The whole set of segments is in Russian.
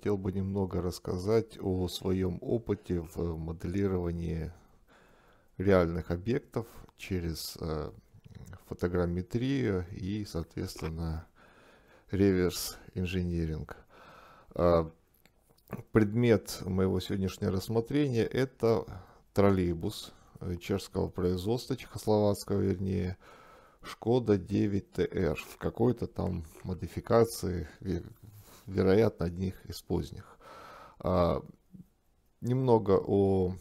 хотел бы немного рассказать о своем опыте в моделировании реальных объектов через э, фотограмметрию и, соответственно, реверс инжиниринг. Э, предмет моего сегодняшнего рассмотрения – это троллейбус чешского производства, чехословацкого вернее, Шкода 9 tr в какой-то там модификации, вероятно, одних из поздних. А, немного о...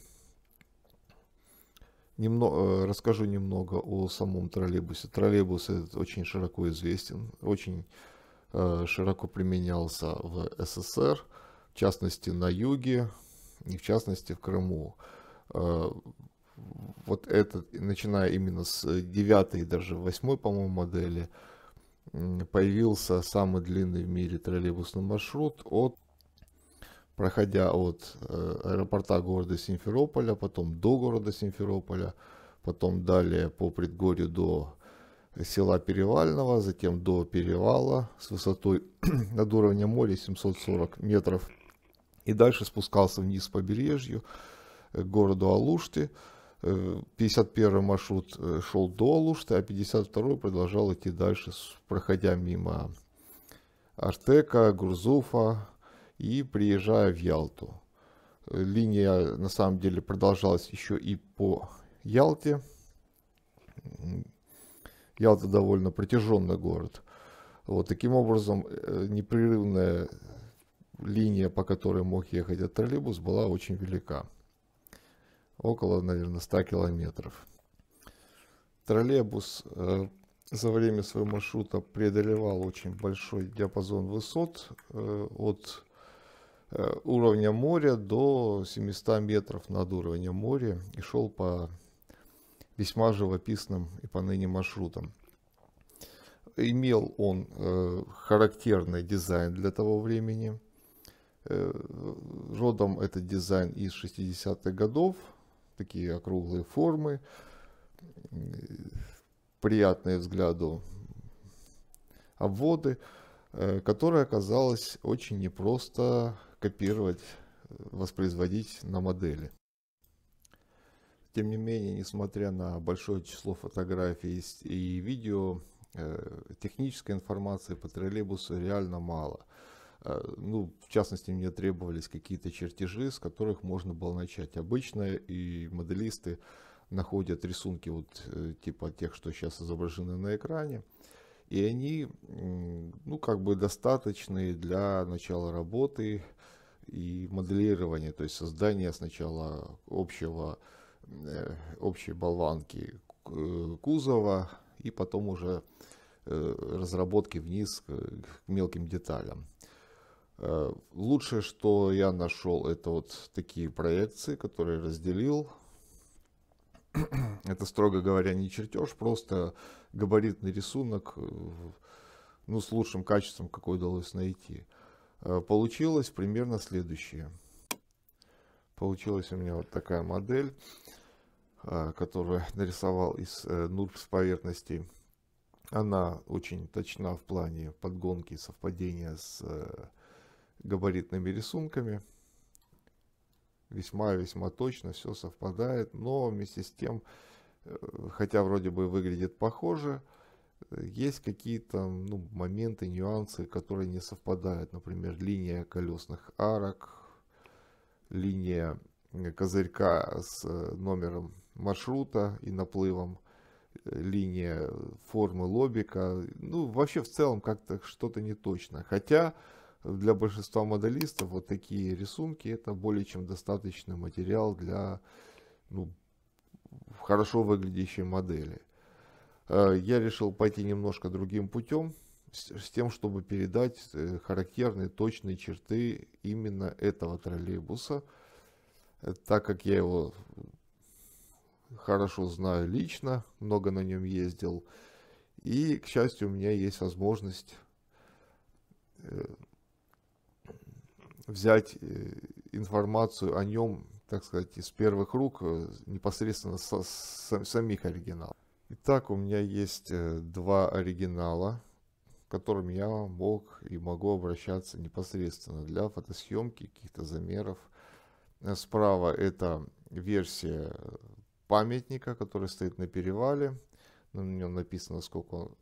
Немного, э, расскажу немного о самом троллейбусе. Троллейбус очень широко известен, очень э, широко применялся в СССр, в частности на юге и в частности в Крыму. Э, вот этот, начиная именно с 9 даже 8, по-моему, модели, э, появился самый длинный в мире троллейбусный маршрут, от, проходя от э, аэропорта города Симферополя, потом до города Симферополя, потом далее по предгорью до села Перевального, затем до перевала с высотой над уровнем моря 740 метров и дальше спускался вниз по побережью э, к городу Алушты. 51 э, маршрут э, шел до Лужты, а 52 продолжал идти дальше, проходя мимо Артека, Гурзуфа и приезжая в Ялту. Э, линия на самом деле продолжалась еще и по Ялте. Ялта довольно протяженный город. Вот таким образом непрерывная линия, по которой мог ехать этот троллейбус, была очень велика около, наверное, 100 километров. Троллейбус э, за время своего маршрута преодолевал очень большой диапазон высот э, от э, уровня моря до 700 метров над уровнем моря и шел по весьма живописным и поныне маршрутам. Имел он э, характерный дизайн для того времени. Э, родом этот дизайн из 60-х годов, такие округлые формы, приятные взгляду обводы, э, которые оказалось очень непросто копировать, воспроизводить на модели. Тем не менее, несмотря на большое число фотографий и видео, э, технической информации по троллейбусу реально мало. А, ну, в частности, мне требовались какие-то чертежи, с которых можно было начать. Обычно и моделисты находят рисунки вот э, типа тех, что сейчас изображены на экране, и они, ну, как бы достаточные для начала работы и моделирования, то есть создания сначала общего, э, общей болванки э, кузова и потом уже разработки вниз к мелким деталям. Э, лучшее, что я нашел, это вот такие проекции, которые разделил. Это, строго говоря, не чертеж, просто габаритный рисунок, э, ну, с лучшим качеством, какой удалось найти. Э, получилось примерно следующее. Получилась у меня вот такая модель, которую нарисовал из нульп с поверхностей. Она очень точна в плане подгонки совпадения с габаритными рисунками. Весьма-весьма точно все совпадает, но вместе с тем, э, хотя вроде бы выглядит похоже, есть какие-то ну, моменты, нюансы, которые не совпадают. Например, линия колесных арок, линия э, козырька с э, номером маршрута и наплывом, линия формы лобика. Ну, вообще в целом как-то что-то не точно, Хотя для большинства моделистов вот такие рисунки это более чем достаточный материал для ну, хорошо выглядящей модели. Э, я решил пойти немножко другим путем, с тем, чтобы передать э, характерные точные черты именно этого троллейбуса, э, так как я его хорошо знаю лично, много на нем ездил, и, к счастью, у меня есть возможность взять э, информацию о нем, так сказать, из первых рук, э, непосредственно со, с, самих оригиналов. Итак, у меня есть э, два оригинала, к которым я мог и могу обращаться непосредственно для фотосъемки, каких-то замеров. Справа это версия памятника, который стоит на перевале. На нем написано, сколько он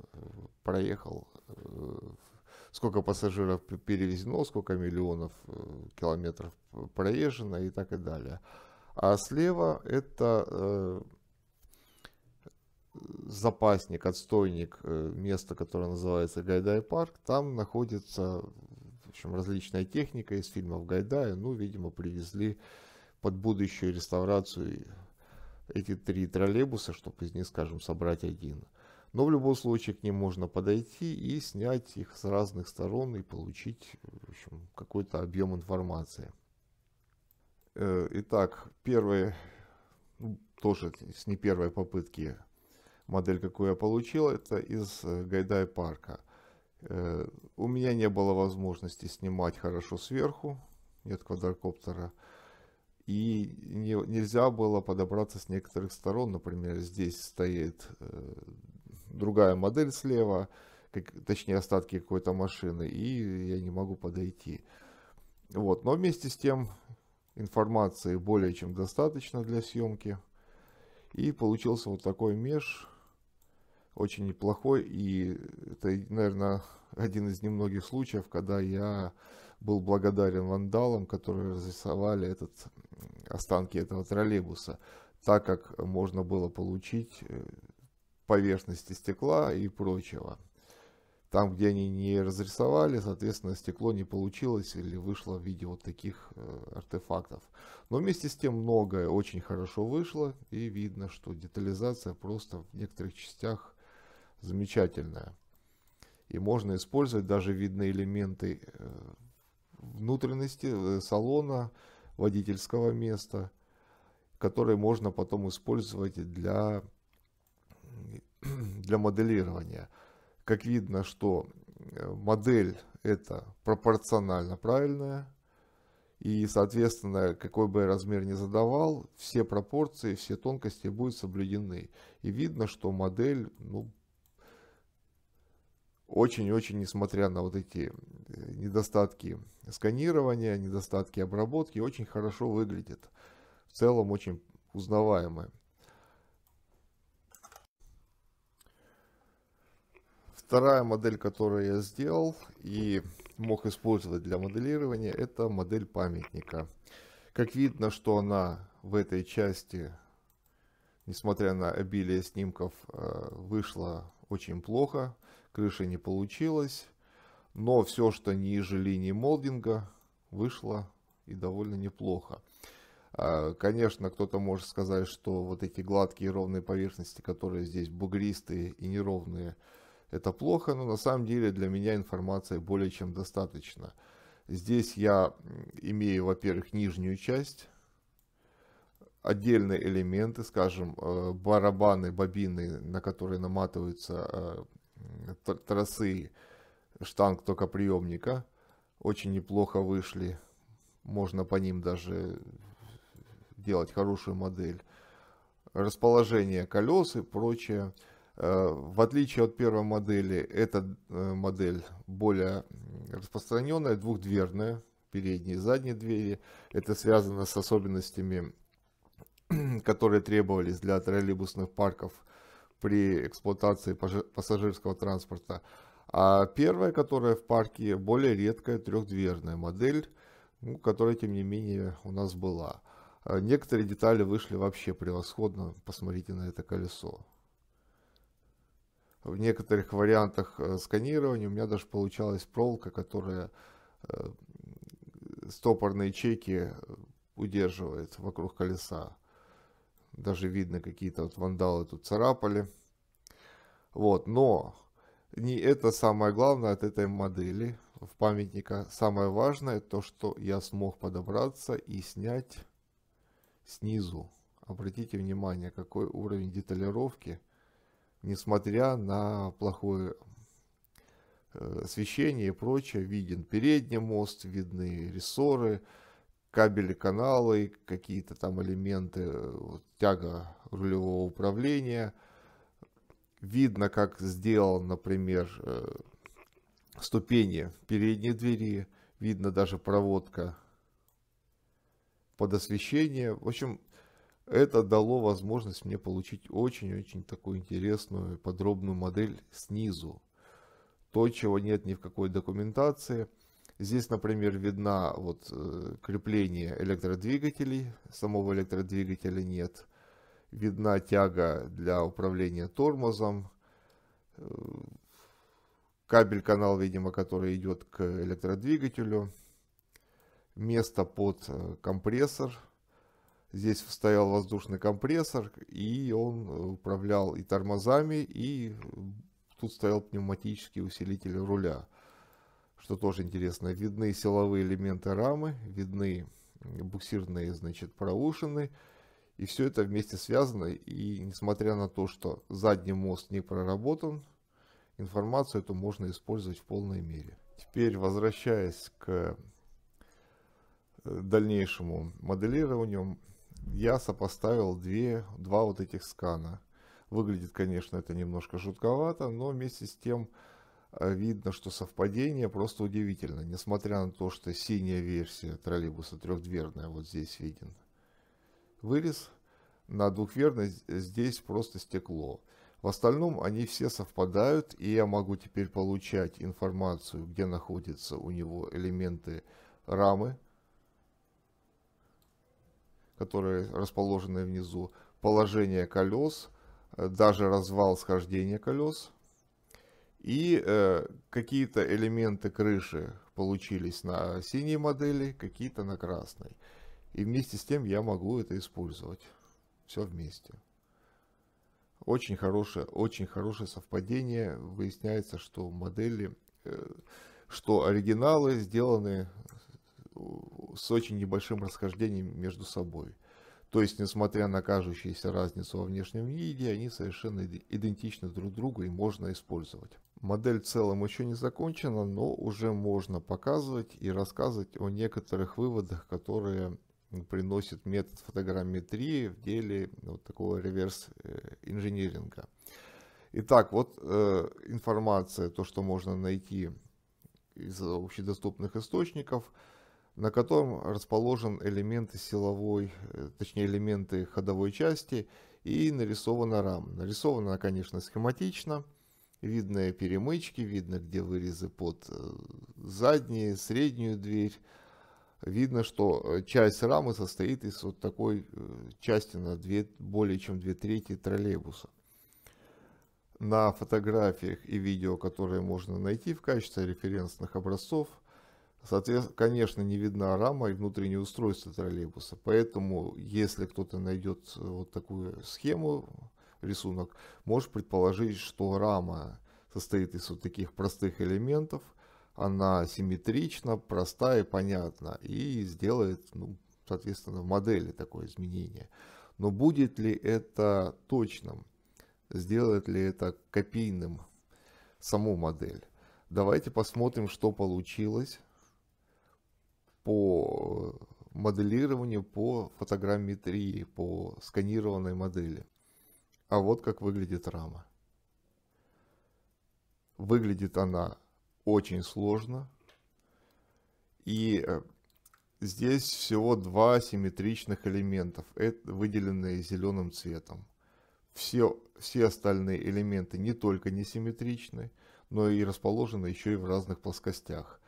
проехал сколько пассажиров перевезено, сколько миллионов э, километров проезжено и так и далее. А слева это э, запасник, отстойник, э, место, которое называется Гайдай парк, там находится в общем, различная техника из фильмов Гайдая, ну, видимо, привезли под будущую реставрацию эти три троллейбуса, чтобы из них, скажем, собрать один – но в любом случае к ним можно подойти и снять их с разных сторон и получить какой-то объем информации. Э, итак, первые, ну, тоже с не первой попытки модель, какую я получил, это из э, Гайдай парка. Э, у меня не было возможности снимать хорошо сверху, нет квадрокоптера. И не, нельзя было подобраться с некоторых сторон. Например, здесь стоит другая модель слева, как, точнее остатки какой-то машины, и я не могу подойти. Вот, но вместе с тем информации более чем достаточно для съемки. И получился вот такой меж, очень неплохой. И это, наверное, один из немногих случаев, когда я был благодарен вандалам, которые разрисовали этот, останки этого троллейбуса, так как можно было получить э, поверхности стекла и прочего. Там, где они не разрисовали, соответственно, стекло не получилось или вышло в виде вот таких э, артефактов. Но вместе с тем многое очень хорошо вышло и видно, что детализация просто в некоторых частях замечательная. И можно использовать даже видны элементы э, внутренности э, салона, водительского места, которые можно потом использовать для для моделирования. Как видно, что э, модель это пропорционально правильная. И, соответственно, какой бы размер ни задавал, все пропорции, все тонкости будут соблюдены. И видно, что модель, ну, очень-очень, несмотря на вот эти э, недостатки сканирования, недостатки обработки, очень хорошо выглядит. В целом очень узнаваемая. Вторая модель, которую я сделал и мог использовать для моделирования, это модель памятника. Как видно, что она в этой части, несмотря на обилие снимков, э, вышла очень плохо. Крыша не получилась, но все, что ниже линии молдинга, вышло и довольно неплохо. А, конечно, кто-то может сказать, что вот эти гладкие ровные поверхности, которые здесь бугристые и неровные, это плохо, но на самом деле для меня информации более чем достаточно. Здесь я имею, во-первых, нижнюю часть, отдельные элементы, скажем, э, барабаны, бобины, на которые наматываются э, тросы штанг токоприемника. Очень неплохо вышли. Можно по ним даже делать хорошую модель. Расположение колес и прочее. Э, в отличие от первой модели, эта э, модель более распространенная, двухдверная, передние и задние двери. Это связано с особенностями, которые требовались для троллейбусных парков при эксплуатации пассажирского транспорта. А первая, которая в парке, более редкая трехдверная модель, ну, которая, тем не менее, у нас была. Э, некоторые детали вышли вообще превосходно. Посмотрите на это колесо в некоторых вариантах э, сканирования у меня даже получалась проволока, которая э, стопорные чеки э, удерживает вокруг колеса. Даже видно, какие-то вот вандалы тут царапали. Вот, но не это самое главное от этой модели в памятника. Самое важное то, что я смог подобраться и снять снизу. Обратите внимание, какой уровень деталировки – несмотря на плохое э, освещение и прочее, виден передний мост, видны рессоры, кабели, каналы, какие-то там элементы, э, вот, тяга рулевого управления. Видно, как сделал, например, э, ступени передней двери, видно даже проводка под освещение. В общем, это дало возможность мне получить очень-очень такую интересную подробную модель снизу. То, чего нет ни в какой документации. Здесь, например, видна вот, э, крепление электродвигателей. Самого электродвигателя нет. Видна тяга для управления тормозом э, кабель-канал, видимо, который идет к электродвигателю, место под э, компрессор, Здесь стоял воздушный компрессор, и он э, управлял и тормозами, и э, тут стоял пневматический усилитель руля. Что тоже интересно, видны силовые элементы рамы, видны э, буксирные, значит, проушины. И все это вместе связано, и несмотря на то, что задний мост не проработан, информацию эту можно использовать в полной мере. Теперь, возвращаясь к дальнейшему моделированию, я сопоставил две, два вот этих скана. Выглядит, конечно, это немножко жутковато, но вместе с тем э, видно, что совпадение просто удивительно. Несмотря на то, что синяя версия троллейбуса трехдверная вот здесь виден. Вырез на двухверной здесь просто стекло. В остальном они все совпадают, и я могу теперь получать информацию, где находятся у него элементы рамы, которые расположены внизу, положение колес, э, даже развал схождения колес. И э, какие-то элементы крыши получились на синей модели, какие-то на красной. И вместе с тем я могу это использовать. Все вместе. Очень хорошее, очень хорошее совпадение. Выясняется, что модели, э, что оригиналы сделаны э, с очень небольшим расхождением между собой. То есть, несмотря на кажущуюся разницу во внешнем виде, они совершенно идентичны друг другу и можно использовать. Модель в целом еще не закончена, но уже можно показывать и рассказывать о некоторых выводах, которые приносит метод фотограмметрии в деле вот такого реверс-инжиниринга. Э, Итак, вот э, информация, то, что можно найти из общедоступных источников – на котором расположен элементы силовой, э, точнее элементы ходовой части и нарисована рама. Нарисована она, конечно, схематично. Видны перемычки, видно, где вырезы под э, задние, среднюю дверь. Видно, что часть рамы состоит из вот такой э, части на две, более чем две трети троллейбуса. На фотографиях и видео, которые можно найти в качестве референсных образцов – Соответственно, конечно, не видна рама и внутреннее устройство троллейбуса. Поэтому, если кто-то найдет э, вот такую схему, рисунок, может предположить, что рама состоит из вот таких простых элементов. Она симметрична, проста и понятна. И сделает, ну, соответственно, в модели такое изменение. Но будет ли это точным? Сделает ли это копийным саму модель? Давайте посмотрим, что получилось по э, моделированию по фотограмметрии, по сканированной модели. А вот как выглядит рама. Выглядит она очень сложно. И э, здесь всего два симметричных элементов, э, выделенные зеленым цветом. Все, все остальные элементы не только не симметричны, но и расположены еще и в разных плоскостях –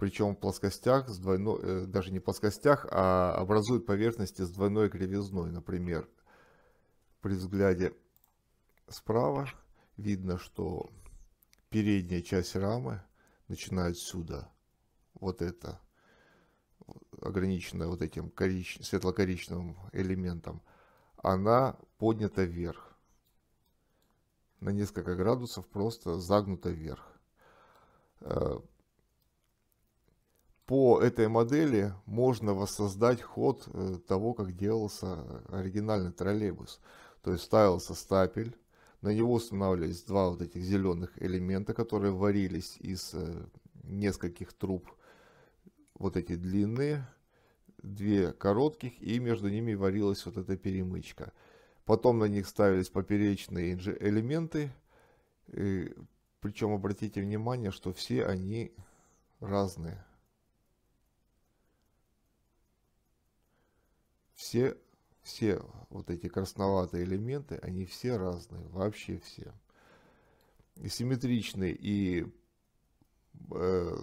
причем в плоскостях, с двойной, э, даже не плоскостях, а образуют поверхности с двойной кривизной. Например, при взгляде справа видно, что передняя часть рамы начинает сюда. Вот это ограниченная вот этим корич... светло-коричневым элементом, она поднята вверх. На несколько градусов просто загнута вверх. Э, по этой модели можно воссоздать ход э, того, как делался оригинальный троллейбус. То есть ставился стапель, на него устанавливались два вот этих зеленых элемента, которые варились из э, нескольких труб. Вот эти длинные, две коротких, и между ними варилась вот эта перемычка. Потом на них ставились поперечные элементы. И, причем обратите внимание, что все они разные. все, все вот эти красноватые элементы, они все разные, вообще все. И симметричные и э,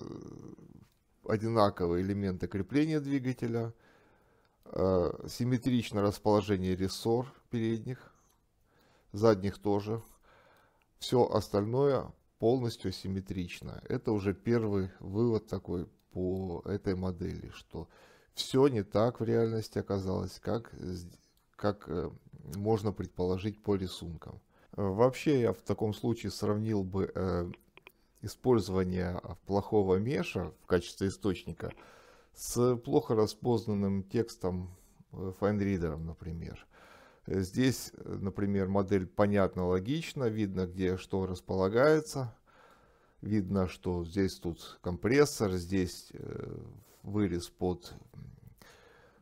одинаковые элементы крепления двигателя, э, симметрично расположение рессор передних, задних тоже. Все остальное полностью симметрично. Это уже первый вывод такой по этой модели, что все не так в реальности оказалось, как, как э, можно предположить по рисункам. Э, вообще я в таком случае сравнил бы э, использование а, плохого меша в качестве источника с плохо распознанным текстом э, FindReader, например. Здесь, например, модель понятна, логично, видно, где что располагается. Видно, что здесь тут компрессор, здесь вылез под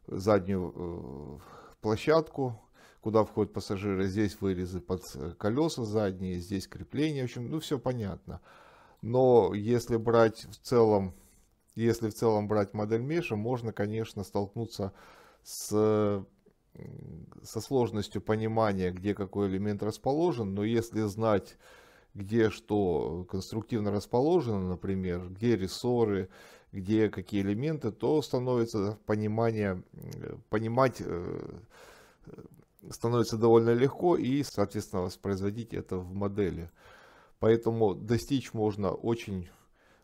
заднюю э, площадку, куда входят пассажиры. Здесь вырезы под колеса задние, здесь крепление. В общем, ну все понятно. Но если брать в целом, если в целом брать модель Меша, можно, конечно, столкнуться с со сложностью понимания, где какой элемент расположен, но если знать, где что конструктивно расположено, например, где рессоры, где какие элементы, то становится понимание, э, понимать э, э, становится довольно легко и, соответственно, воспроизводить это в модели. Поэтому достичь можно очень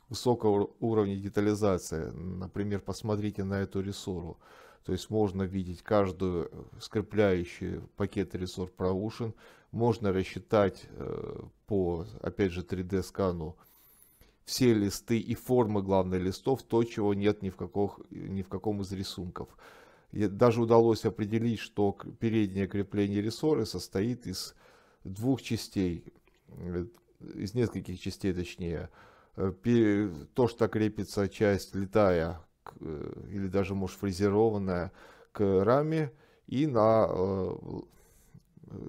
высокого уровня детализации. Например, посмотрите на эту рессору. То есть можно видеть каждую скрепляющий пакет ресор проушен. Можно рассчитать по, опять же, 3D-скану все листы и формы, главных листов, то, чего нет ни в, каких, ни в каком из рисунков. И даже удалось определить, что переднее крепление рессоры состоит из двух частей, э, из нескольких частей точнее. Э, то, что крепится часть летая, э, или даже, может, фрезерованная к раме, и на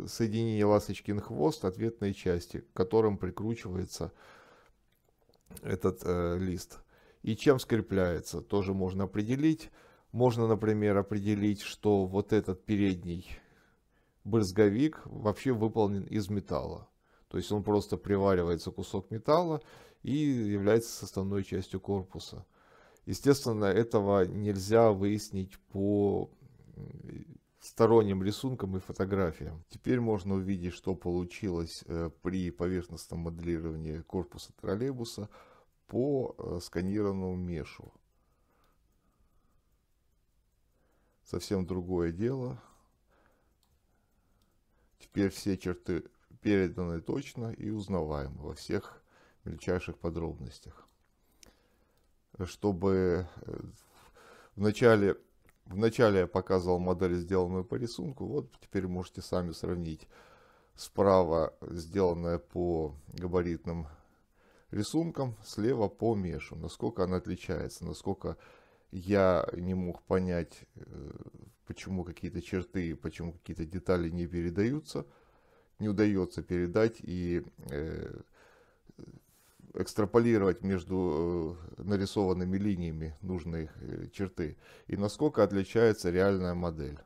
соединение ласточкин хвост ответной части, к которым прикручивается этот э, лист. И чем скрепляется, тоже можно определить. Можно, например, определить, что вот этот передний брызговик вообще выполнен из металла. То есть он просто приваривается кусок металла и является составной частью корпуса. Естественно, этого нельзя выяснить по сторонним рисункам и фотографиям. Теперь можно увидеть, что получилось э, при поверхностном моделировании корпуса троллейбуса по э, сканированному мешу. Совсем другое дело. Теперь все черты переданы точно и узнаваемы во всех мельчайших подробностях. Чтобы э, в начале Вначале я показывал модель, сделанную по рисунку. Вот теперь можете сами сравнить. Справа сделанная по габаритным рисункам, слева по мешу. Насколько она отличается, насколько я не мог понять, э, почему какие-то черты, почему какие-то детали не передаются, не удается передать. И э, экстраполировать между э, нарисованными линиями нужные э, черты и насколько отличается реальная модель.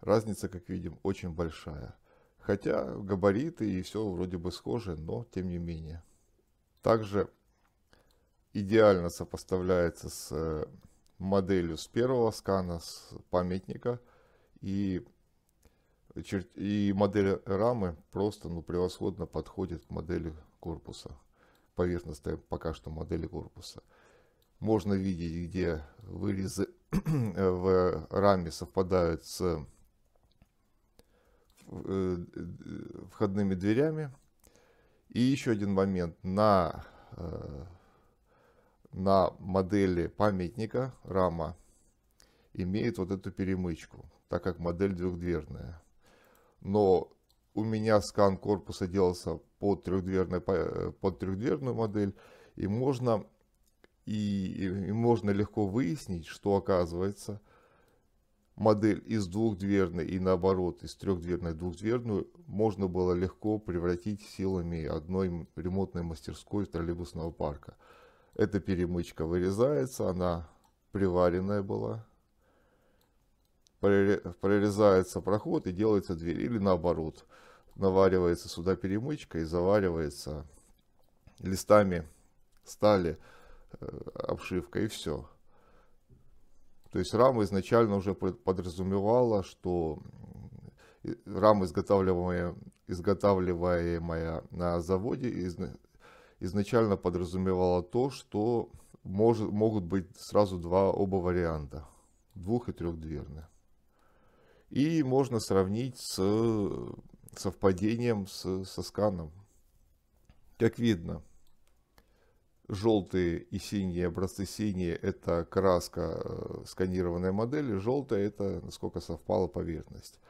Разница, как видим, очень большая. Хотя габариты и все вроде бы схожи, но тем не менее. Также идеально сопоставляется с э, моделью с первого скана, с памятника. И, и модель рамы просто ну, превосходно подходит к модели корпуса. Поверхностной пока что модели корпуса. Можно видеть, где вырезы в раме совпадают с э, входными дверями. И еще один момент. На э, на модели памятника рама имеет вот эту перемычку, так как модель двухдверная, Но у меня скан корпуса делался под, трехдверную э, под трехдверную модель, и можно, и, и можно легко выяснить, что оказывается модель из двухдверной и наоборот из трехдверной в двухдверную можно было легко превратить силами одной ремонтной мастерской в троллейбусного парка. Эта перемычка вырезается, она приваренная была. Прорезается проход и делается дверь. Или наоборот, наваривается сюда перемычка и заваривается листами стали э, обшивка и все. То есть рама изначально уже подразумевала, что э, рама, изготавливаемая, изготавливаемая на заводе, изначально подразумевала то, что может, могут быть сразу два оба варианта. Двух и трехдверные. И можно сравнить с совпадением с, со сканом. Как видно, желтые и синие, образцы синие это краска э, сканированной модели, желтая это насколько совпала поверхность.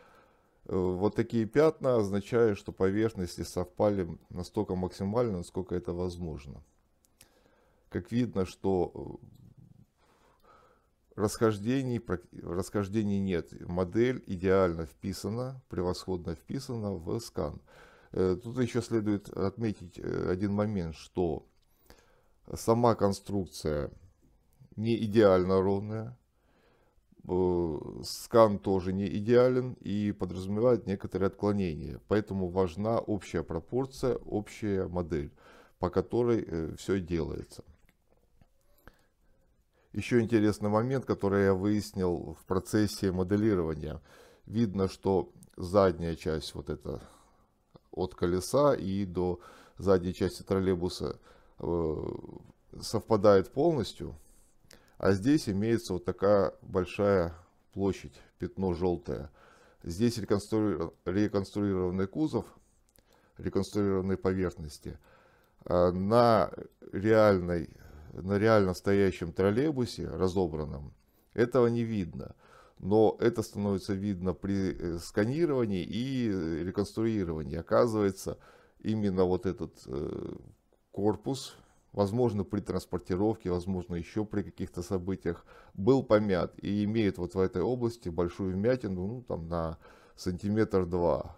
Вот такие пятна означают, что поверхности совпали настолько максимально, насколько это возможно. Как видно, что э, расхождений, расхождений нет. Модель идеально вписана, превосходно вписана в скан. Э, тут еще следует отметить э, один момент, что сама конструкция не идеально ровная скан тоже не идеален и подразумевает некоторые отклонения. Поэтому важна общая пропорция, общая модель, по которой э, все делается. Еще интересный момент, который я выяснил в процессе моделирования. Видно, что задняя часть вот эта от колеса и до задней части троллейбуса э, совпадает полностью, а здесь имеется вот такая большая площадь, пятно желтое. Здесь реконструированный, кузов, реконструированные поверхности. А, на, реальной, на реально стоящем троллейбусе, разобранном, этого не видно. Но это становится видно при э, сканировании и э, реконструировании. Оказывается, именно вот этот э, корпус возможно, при транспортировке, возможно, еще при каких-то событиях, был помят и имеет вот в этой области большую вмятину, ну, там, на сантиметр-два.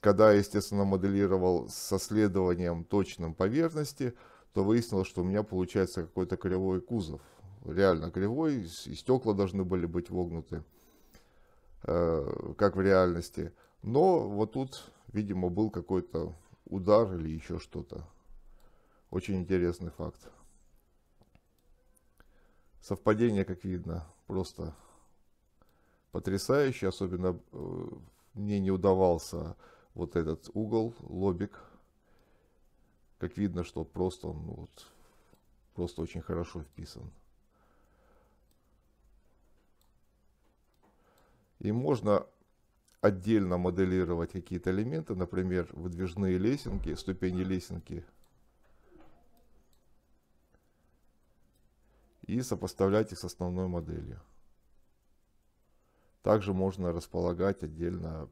Когда я, естественно, моделировал со следованием точным поверхности, то выяснилось, что у меня получается какой-то кривой кузов. Реально кривой, и стекла должны были быть вогнуты, э, как в реальности. Но вот тут, видимо, был какой-то удар или еще что-то. Очень интересный факт. совпадение как видно, просто потрясающие. Особенно э, мне не удавался вот этот угол, лобик. Как видно, что просто он ну, вот, просто очень хорошо вписан. И можно отдельно моделировать какие-то элементы, например, выдвижные лесенки, ступени лесенки – и сопоставлять их с основной моделью. Также можно располагать отдельно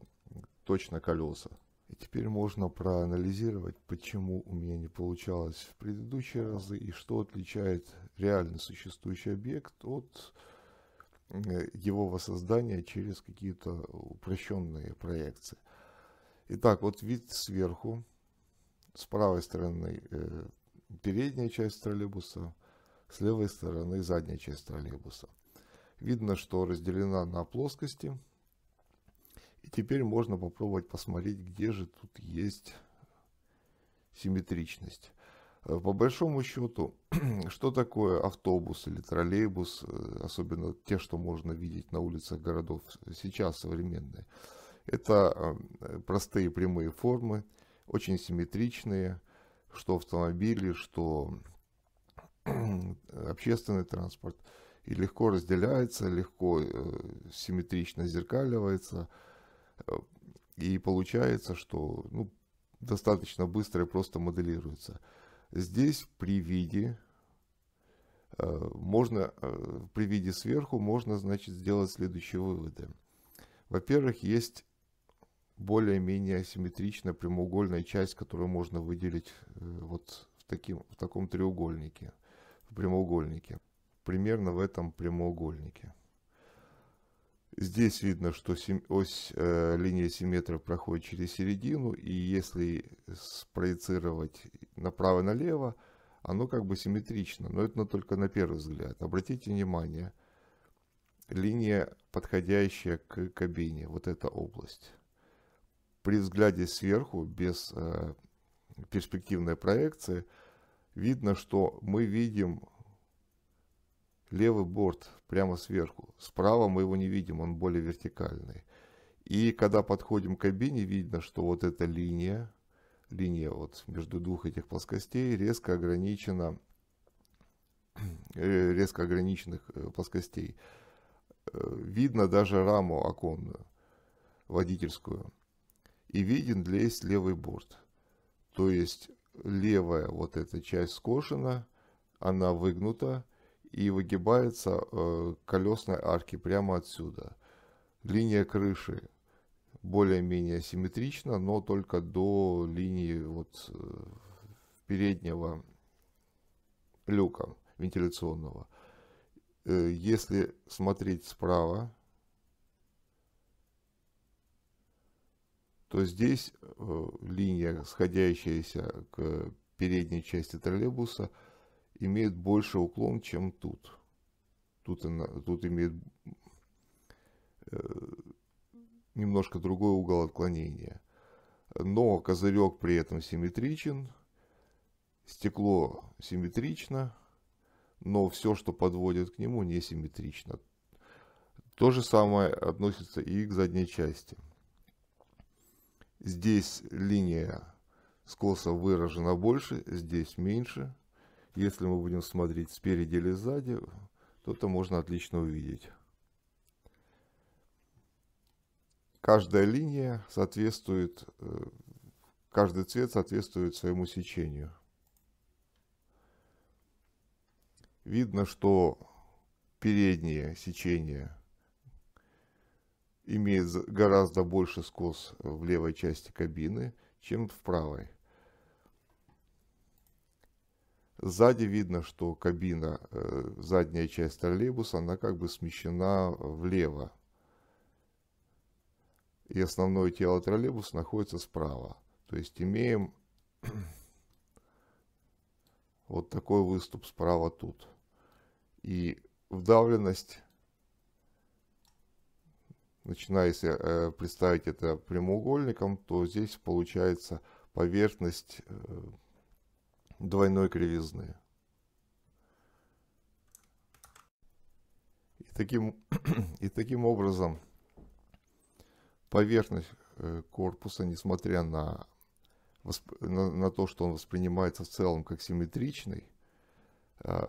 точно колеса. И теперь можно проанализировать, почему у меня не получалось в предыдущие разы и что отличает реально существующий объект от э, его воссоздания через какие-то упрощенные проекции. Итак, вот вид сверху, с правой стороны э, передняя часть троллейбуса, с левой стороны задняя часть троллейбуса. Видно, что разделена на плоскости. И теперь можно попробовать посмотреть, где же тут есть симметричность. Э, по большому счету, что такое автобус или троллейбус, э, особенно те, что можно видеть на улицах городов сейчас современные, это э, простые прямые формы, очень симметричные, что автомобили, что общественный транспорт. И легко разделяется, легко э, симметрично зеркаливается. Э, и получается, что ну, достаточно быстро и просто моделируется. Здесь при виде э, можно при виде сверху можно значит сделать следующие выводы. Во-первых, есть более-менее асимметричная прямоугольная часть, которую можно выделить вот в, таким, в таком треугольнике прямоугольнике. Примерно в этом прямоугольнике. Здесь видно, что ось э, линия симметра проходит через середину, и если спроецировать направо-налево, оно как бы симметрично, но это только на первый взгляд. Обратите внимание, линия, подходящая к кабине, вот эта область. При взгляде сверху, без э, перспективной проекции – видно, что мы видим левый борт прямо сверху. Справа мы его не видим, он более вертикальный. И когда подходим к кабине, видно, что вот эта линия, линия вот между двух этих плоскостей резко ограничена, э, резко ограниченных э, плоскостей. Э, видно даже раму оконную, водительскую. И виден весь левый борт. То есть левая вот эта часть скошена, она выгнута и выгибается э, колесной арки прямо отсюда. Линия крыши более-менее симметрична, но только до линии вот э, переднего люка вентиляционного. Э, если смотреть справа, то здесь э, линия, сходящаяся к передней части троллейбуса, имеет больше уклон, чем тут. Тут, она, тут имеет э, немножко другой угол отклонения. Но козырек при этом симметричен, стекло симметрично, но все, что подводит к нему, не симметрично. То же самое относится и к задней части. Здесь линия скоса выражена больше, здесь меньше. Если мы будем смотреть спереди или сзади, то это можно отлично увидеть. Каждая линия соответствует, э, каждый цвет соответствует своему сечению. Видно, что переднее сечение имеет гораздо больше скос в левой части кабины, чем в правой. Сзади видно, что кабина, э, задняя часть троллейбуса, она как бы смещена влево. И основное тело троллейбуса находится справа. То есть имеем вот такой выступ справа тут. И вдавленность Начиная, если э, представить это прямоугольником, то здесь получается поверхность э, двойной кривизны. И таким, и таким образом поверхность э, корпуса, несмотря на, на, на то, что он воспринимается в целом как симметричный а,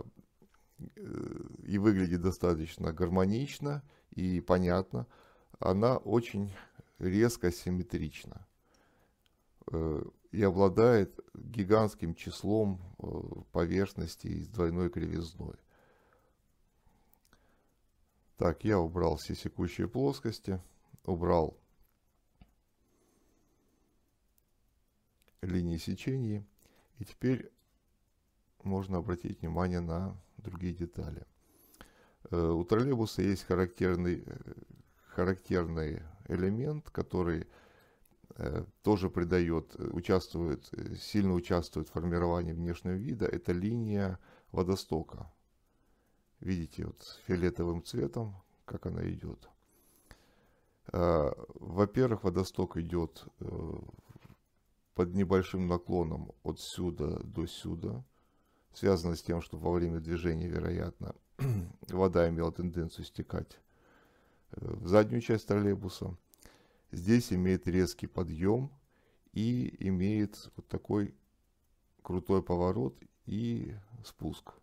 и выглядит достаточно гармонично и понятно, она очень резко симметрична э, и обладает гигантским числом э, поверхностей с двойной кривизной. Так, я убрал все секущие плоскости, убрал линии сечения. И теперь можно обратить внимание на другие детали. Э, у троллейбуса есть характерный характерный элемент, который э, тоже придает, участвует, сильно участвует в формировании внешнего вида, это линия водостока. Видите, вот фиолетовым цветом, как она идет. Э, во-первых, водосток идет э, под небольшим наклоном отсюда до сюда. Связано с тем, что во время движения, вероятно, вода имела тенденцию стекать в заднюю часть троллейбуса. Здесь имеет резкий подъем и имеет вот такой крутой поворот и спуск.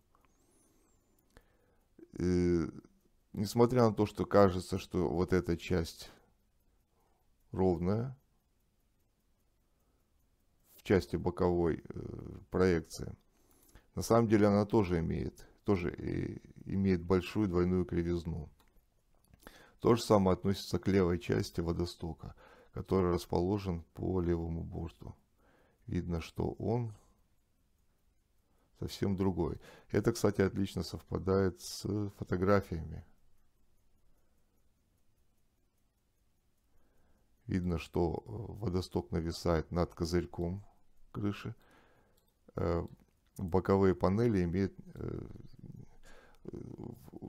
И, э, несмотря на то, что кажется, что вот эта часть ровная, в части боковой э, проекции, на самом деле она тоже имеет, тоже э, имеет большую двойную кривизну. То же самое относится к левой части водостока, который расположен по левому борту. Видно, что он совсем другой. Это, кстати, отлично совпадает с фотографиями. Видно, что э, водосток нависает над козырьком крыши. Э, боковые панели имеют э,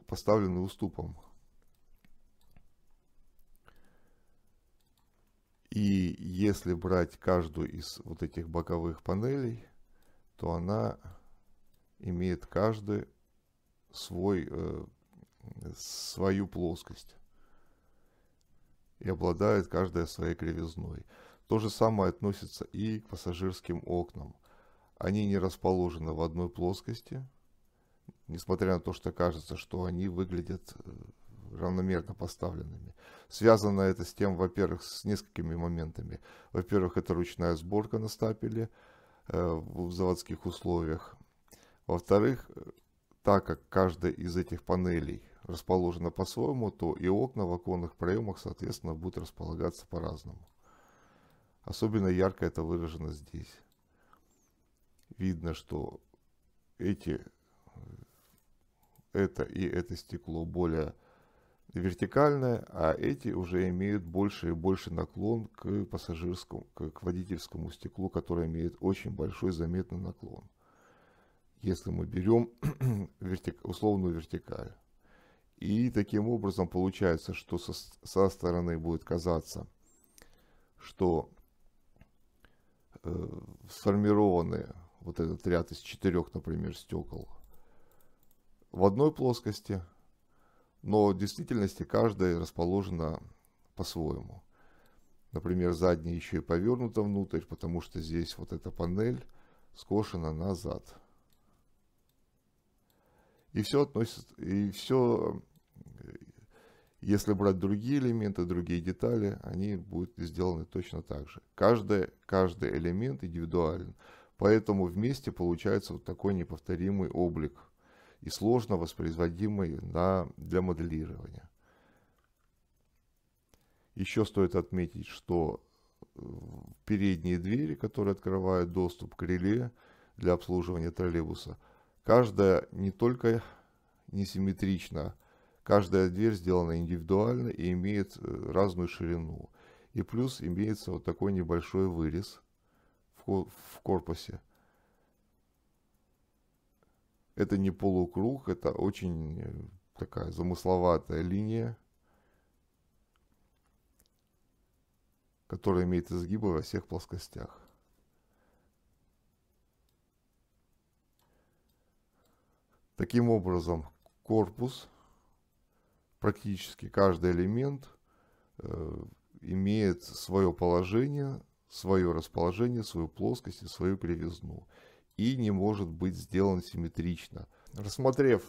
поставлены уступом И если брать каждую из вот этих боковых панелей, то она имеет каждый свой, э, свою плоскость. И обладает каждая своей кривизной. То же самое относится и к пассажирским окнам. Они не расположены в одной плоскости, несмотря на то, что кажется, что они выглядят э, равномерно поставленными. Связано это с тем, во-первых, с несколькими моментами. Во-первых, это ручная сборка на стапеле э, в заводских условиях. Во-вторых, э, так как каждая из этих панелей расположена по-своему, то и окна в оконных проемах, соответственно, будут располагаться по-разному. Особенно ярко это выражено здесь. Видно, что эти, э, это и это стекло более вертикальная, а эти уже имеют больше и больше наклон к пассажирскому, к, водительскому стеклу, которое имеет очень большой заметный наклон. Если мы берем вертик, условную вертикаль. И таким образом получается, что со, со стороны будет казаться, что э, сформированы вот этот ряд из четырех, например, стекол в одной плоскости – но в действительности каждая расположена по-своему. Например, задняя еще и повернута внутрь, потому что здесь вот эта панель скошена назад. И все относится, и все, э, если брать другие элементы, другие детали, они будут сделаны точно так же. Каждый, каждый элемент индивидуален, поэтому вместе получается вот такой неповторимый облик – и сложно воспроизводимый на, для моделирования. Еще стоит отметить, что э, передние двери, которые открывают доступ к реле для обслуживания троллейбуса, каждая не только несимметрична, каждая дверь сделана индивидуально и имеет э, разную ширину. И плюс имеется вот такой небольшой вырез в корпусе, это не полукруг, это очень э, такая замысловатая линия, которая имеет изгибы во всех плоскостях. Таким образом, корпус, практически каждый элемент э, имеет свое положение, свое расположение, свою плоскость и свою кривизну и не может быть сделан симметрично. Рассмотрев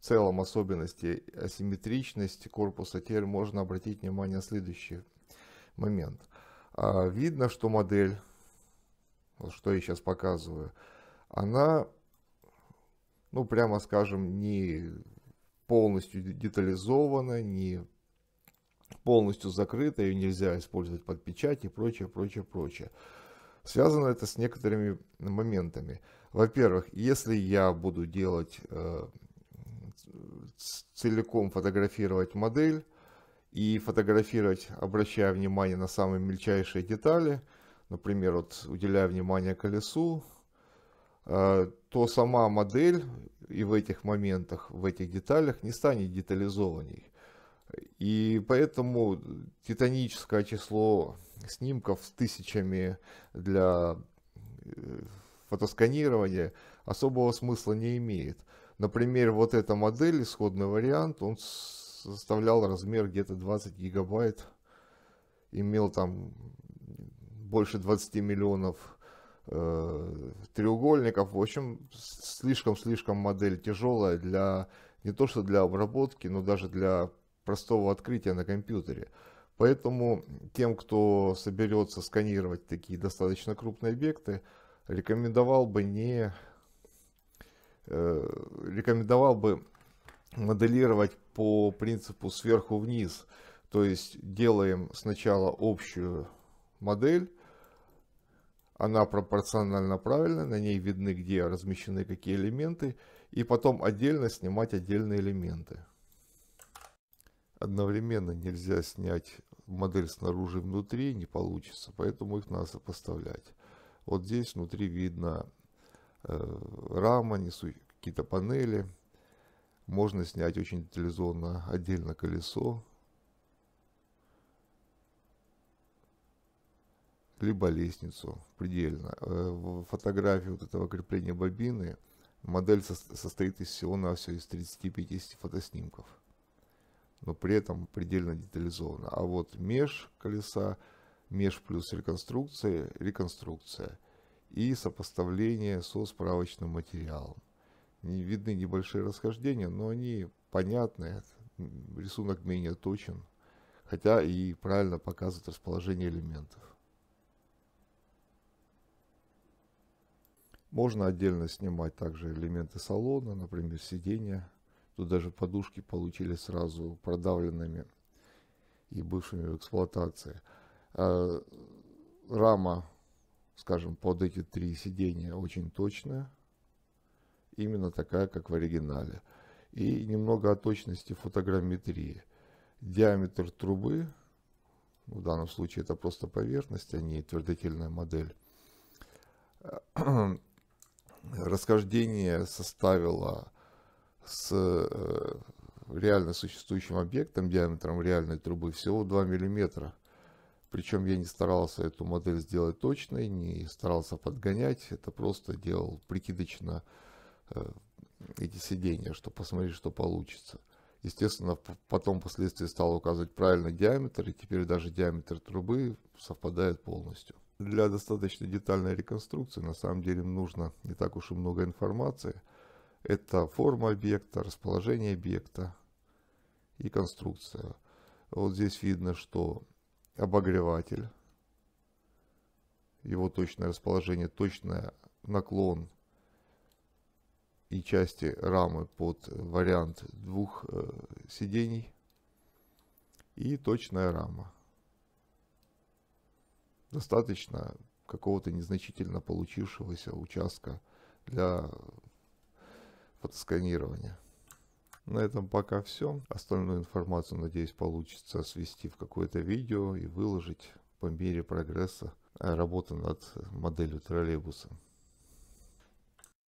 в целом особенности асимметричности э, корпуса, теперь можно обратить внимание на следующий момент. А, видно, что модель, что я сейчас показываю, она, ну прямо скажем, не полностью детализована, не полностью закрыта, ее нельзя использовать под печать и прочее, прочее, прочее. Связано это с некоторыми моментами. Во-первых, если я буду делать э, целиком фотографировать модель и фотографировать, обращая внимание на самые мельчайшие детали, например, вот уделяя внимание колесу, э, то сама модель и в этих моментах, в этих деталях не станет детализованней. И поэтому титаническое число снимков с тысячами для э, фотосканирования особого смысла не имеет. Например, вот эта модель, исходный вариант, он составлял размер где-то 20 гигабайт, имел там больше 20 миллионов э, треугольников. В общем, слишком-слишком модель тяжелая для не то что для обработки, но даже для простого открытия на компьютере. Поэтому тем, кто соберется сканировать такие достаточно крупные объекты, рекомендовал бы не э, рекомендовал бы моделировать по принципу сверху вниз. То есть делаем сначала общую модель, она пропорционально правильная, на ней видны, где размещены какие элементы, и потом отдельно снимать отдельные элементы одновременно нельзя снять модель снаружи и внутри, не получится, поэтому их надо сопоставлять. Вот здесь внутри видно э, рама, какие-то панели. Можно снять очень детализованно отдельно колесо. Либо лестницу предельно. Э, в фотографии вот этого крепления бобины модель состоит из всего-навсего из 35 фотоснимков но при этом предельно детализовано. А вот меж колеса, меж плюс реконструкция, реконструкция и сопоставление со справочным материалом. Не видны небольшие расхождения, но они понятны, рисунок менее точен, хотя и правильно показывает расположение элементов. Можно отдельно снимать также элементы салона, например, сиденья, Тут даже подушки получили сразу продавленными и бывшими в эксплуатации. А, рама, скажем, под эти три сидения очень точная. Именно такая, как в оригинале. И немного о точности фотограмметрии. Диаметр трубы, в данном случае это просто поверхность, а не твердотельная модель. Расхождение составило с э, реально существующим объектом диаметром реальной трубы всего 2 мм. Причем я не старался эту модель сделать точной, не старался подгонять, это просто делал прикидочно э, эти сидения, чтобы посмотреть, что получится. Естественно, потом впоследствии стал указывать правильный диаметр, и теперь даже диаметр трубы совпадает полностью. Для достаточно детальной реконструкции на самом деле нужно не так уж и много информации – это форма объекта, расположение объекта и конструкция. Вот здесь видно, что обогреватель, его точное расположение, точное наклон и части рамы под вариант двух э, сидений и точная рама. Достаточно какого-то незначительно получившегося участка для фотосканирования. На этом пока все. Остальную информацию, надеюсь, получится свести в какое-то видео и выложить по мере прогресса работы над моделью троллейбуса.